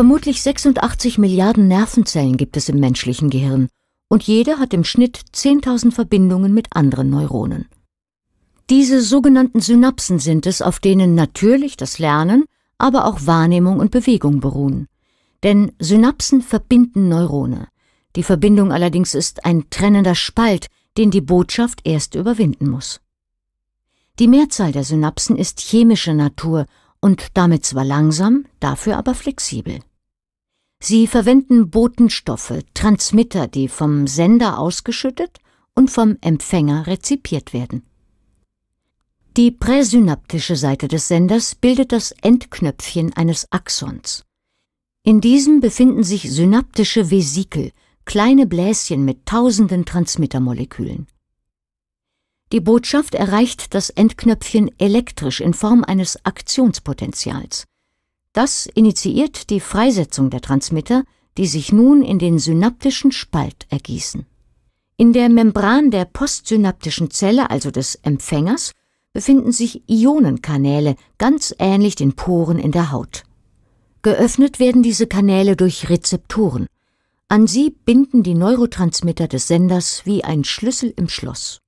Vermutlich 86 Milliarden Nervenzellen gibt es im menschlichen Gehirn und jede hat im Schnitt 10.000 Verbindungen mit anderen Neuronen. Diese sogenannten Synapsen sind es, auf denen natürlich das Lernen, aber auch Wahrnehmung und Bewegung beruhen. Denn Synapsen verbinden Neurone. Die Verbindung allerdings ist ein trennender Spalt, den die Botschaft erst überwinden muss. Die Mehrzahl der Synapsen ist chemischer Natur und damit zwar langsam, dafür aber flexibel. Sie verwenden Botenstoffe, Transmitter, die vom Sender ausgeschüttet und vom Empfänger rezipiert werden. Die präsynaptische Seite des Senders bildet das Endknöpfchen eines Axons. In diesem befinden sich synaptische Vesikel, kleine Bläschen mit tausenden Transmittermolekülen. Die Botschaft erreicht das Endknöpfchen elektrisch in Form eines Aktionspotenzials. Das initiiert die Freisetzung der Transmitter, die sich nun in den synaptischen Spalt ergießen. In der Membran der postsynaptischen Zelle, also des Empfängers, befinden sich Ionenkanäle, ganz ähnlich den Poren in der Haut. Geöffnet werden diese Kanäle durch Rezeptoren. An sie binden die Neurotransmitter des Senders wie ein Schlüssel im Schloss.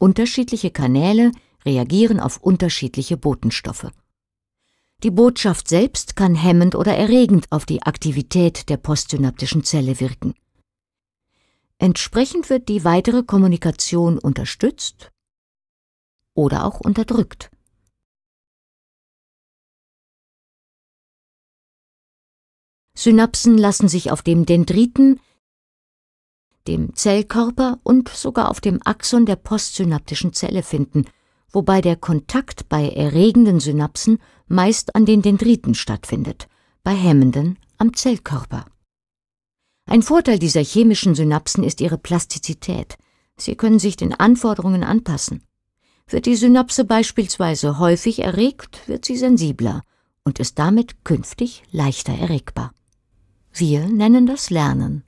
Unterschiedliche Kanäle reagieren auf unterschiedliche Botenstoffe. Die Botschaft selbst kann hemmend oder erregend auf die Aktivität der postsynaptischen Zelle wirken. Entsprechend wird die weitere Kommunikation unterstützt oder auch unterdrückt. Synapsen lassen sich auf dem Dendriten, dem Zellkörper und sogar auf dem Axon der postsynaptischen Zelle finden – wobei der Kontakt bei erregenden Synapsen meist an den Dendriten stattfindet, bei hemmenden am Zellkörper. Ein Vorteil dieser chemischen Synapsen ist ihre Plastizität. Sie können sich den Anforderungen anpassen. Wird die Synapse beispielsweise häufig erregt, wird sie sensibler und ist damit künftig leichter erregbar. Wir nennen das Lernen.